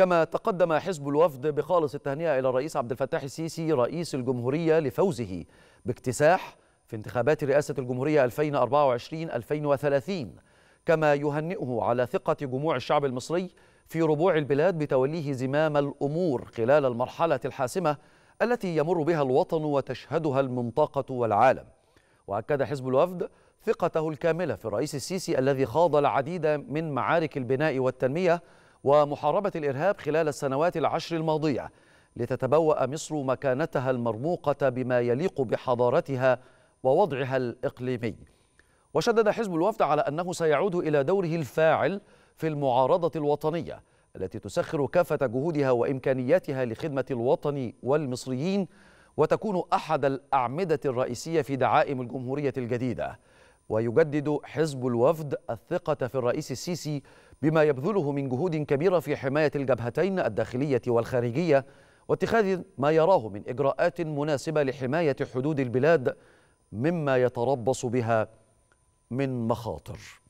كما تقدم حزب الوفد بخالص التهنئة إلى الرئيس عبد الفتاح السيسي رئيس الجمهورية لفوزه باكتساح في انتخابات رئاسة الجمهورية 2024-2030 كما يهنئه على ثقة جموع الشعب المصري في ربوع البلاد بتوليه زمام الأمور خلال المرحلة الحاسمة التي يمر بها الوطن وتشهدها المنطقة والعالم وأكد حزب الوفد ثقته الكاملة في الرئيس السيسي الذي خاض العديد من معارك البناء والتنمية ومحاربة الإرهاب خلال السنوات العشر الماضية لتتبوأ مصر مكانتها المرموقة بما يليق بحضارتها ووضعها الإقليمي وشدد حزب الوفد على أنه سيعود إلى دوره الفاعل في المعارضة الوطنية التي تسخر كافة جهودها وإمكانياتها لخدمة الوطن والمصريين وتكون أحد الأعمدة الرئيسية في دعائم الجمهورية الجديدة ويجدد حزب الوفد الثقة في الرئيس السيسي بما يبذله من جهود كبيرة في حماية الجبهتين الداخلية والخارجية واتخاذ ما يراه من إجراءات مناسبة لحماية حدود البلاد مما يتربص بها من مخاطر